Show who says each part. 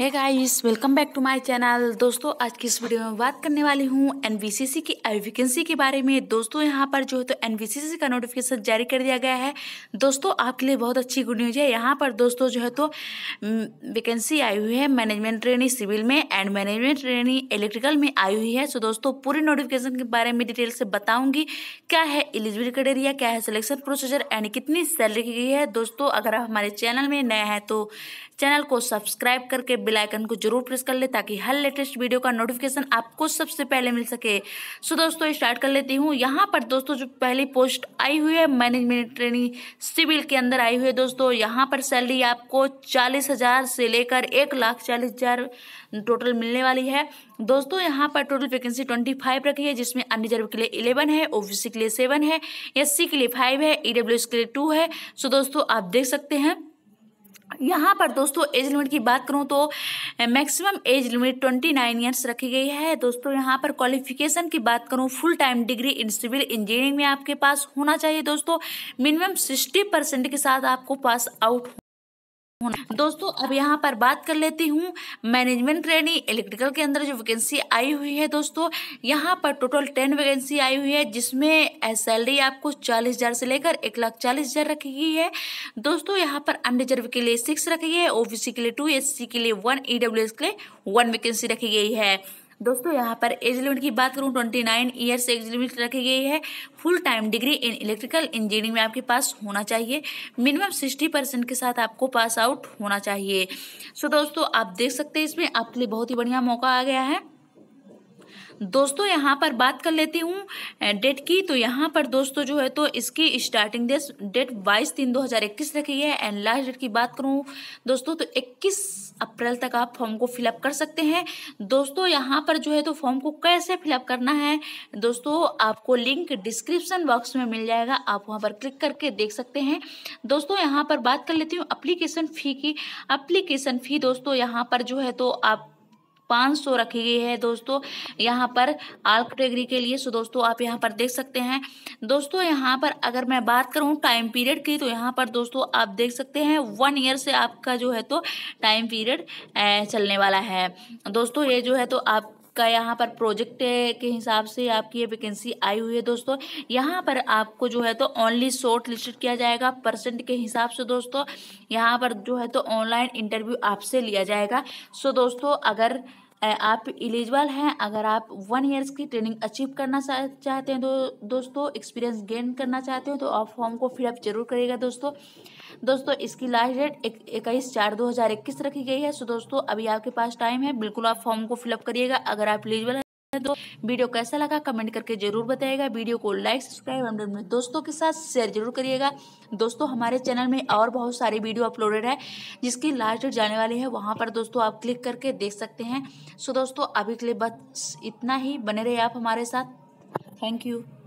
Speaker 1: hey guys welcome back to my channel दोस्तों आज की इस वीडियो में बात करने वाली हूँ एनवीसीसी की वैकेंसी के बारे में दोस्तों यहाँ पर जो है तो एनवीसीसी का नोटिफिकेशन जारी कर दिया गया है दोस्तों आपके लिए बहुत अच्छी गुड न्यूज है यहाँ पर दोस्तों जो है तो वैकेंसी आई हुई है मैनेजमेंट ट्रेनिंग सिविल में एंड मैनेजमेंट ट्रेनिंग इलेक्ट्रिकल में आई हुई है सो दोस्तों पूरी नोटिफिकेशन के बारे में डिटेल से बताऊँगी क्या है एलिजिबिल क्राइटेरिया क्या है सिलेक्शन प्रोसीजर एंड कितनी सैलरी की गई है दोस्तों अगर आप हमारे चैनल में नया है तो चैनल को सब्सक्राइब करके बेल आइकन को जरूर प्रेस कर ले ताकि हर लेटेस्ट वीडियो का नोटिफिकेशन आपको सबसे पहले मिल सके सो दोस्तों स्टार्ट कर लेती हूँ यहाँ पर दोस्तों जो पहली पोस्ट आई हुई है मैनेजमेंट ट्रेनिंग सिविल के अंदर आई हुई है दोस्तों यहाँ पर सैलरी आपको चालीस से लेकर एक टोटल मिलने वाली है दोस्तों यहाँ पर टोटल वैकेंसी ट्वेंटी फाइव रखी है जिसमें अनरिजर्व के लिए इलेवन है ओबीसी के लिए सेवन है एससी के लिए फाइव है ईडब्ल्यूएस के लिए टू है सो दोस्तों आप देख सकते हैं यहाँ पर दोस्तों एज लिमिट की बात करूँ तो maximum age limit twenty nine years रखी गई है दोस्तों यहाँ पर क्वालिफिकेशन की बात करूँ full time degree in civil engineering में आपके पास होना चाहिए दोस्तों मिनिमम सिक्सटी परसेंट के साथ आपको पास आउट दोस्तों अब यहाँ पर बात कर लेती हूँ मैनेजमेंट ट्रेनिंग इलेक्ट्रिकल के अंदर जो वैकेंसी आई हुई है दोस्तों यहाँ पर टोटल टेन वैकेंसी आई हुई है जिसमें सैलरी आपको चालीस हज़ार से लेकर एक लाख चालीस हज़ार रखी गई है दोस्तों यहाँ पर अनरिजर्व के लिए सिक्स रखी गई है ओबीसी के लिए टू एस के लिए वन ई e के लिए वन वैकेंसी रखी गई है दोस्तों यहाँ पर एज लिमिट की बात करूँ twenty nine years age limit रखी गई है full time degree in electrical engineering में आपके पास होना चाहिए मिनिमम सिक्सटी परसेंट के साथ आपको पास आउट होना चाहिए सो दोस्तों आप देख सकते हैं इसमें आपके लिए बहुत ही बढ़िया मौका आ गया है दोस्तों यहाँ पर बात कर लेती हूँ डेट की तो यहाँ पर दोस्तों जो है तो इसकी स्टार्टिंग डेट बाईस तीन दो हज़ार इक्कीस रखी है एंड लास्ट डेट की बात करूँ दोस्तों तो इक्कीस अप्रैल तक आप फॉर्म को फिलअप कर सकते हैं दोस्तों यहाँ पर जो है तो फॉर्म को कैसे फिलअप करना है दोस्तों आपको लिंक डिस्क्रिप्सन बॉक्स में मिल जाएगा आप वहाँ पर क्लिक करके देख सकते हैं दोस्तों यहाँ पर बात कर लेती हूँ अप्लीकेशन फ़ी की अप्लीकेशन फ़ी दोस्तों यहाँ पर जो है तो आप पाँच सौ रखी गई है दोस्तों यहाँ पर आल कैटेगरी के लिए सो दोस्तों आप यहाँ पर देख सकते हैं दोस्तों यहाँ पर अगर मैं बात करूँ टाइम पीरियड की तो यहाँ पर दोस्तों आप देख सकते हैं वन ईयर से आपका जो है तो टाइम पीरियड चलने वाला है दोस्तों ये जो है तो आप का यहाँ पर प्रोजेक्ट के हिसाब से आपकी ये वैकेंसी आई हुई है दोस्तों यहाँ पर आपको जो है तो ओनली शॉर्ट लिस्टेड किया जाएगा परसेंट के हिसाब से दोस्तों यहाँ पर जो है तो ऑनलाइन इंटरव्यू आपसे लिया जाएगा सो दोस्तों अगर आप इलिजिबल हैं अगर आप वन ईयर्स की ट्रेनिंग अचीव करना चाहते हैं तो दोस्तों एक्सपीरियंस गेन करना चाहते हो तो आप फॉर्म को फिलअप जरूर करिएगा दोस्तों दोस्तों इसकी लास्ट डेट इक्कीस चार दो हज़ार इक्कीस रखी गई है सो दोस्तों अभी आपके पास टाइम है बिल्कुल आप फॉर्म को फिलअप करिएगा अगर आप इलिजिबल दो तो वीडियो कैसा लगा कमेंट करके जरूर बताएगा वीडियो को लाइक सब्सक्राइब एंड दोस्तों के साथ शेयर जरूर करिएगा दोस्तों हमारे चैनल में और बहुत सारी वीडियो अपलोडेड है जिसकी लास्ट डेट जाने वाली है वहाँ पर दोस्तों आप क्लिक करके देख सकते हैं सो दोस्तों अभी के लिए बस इतना ही बने रहे आप हमारे साथ थैंक यू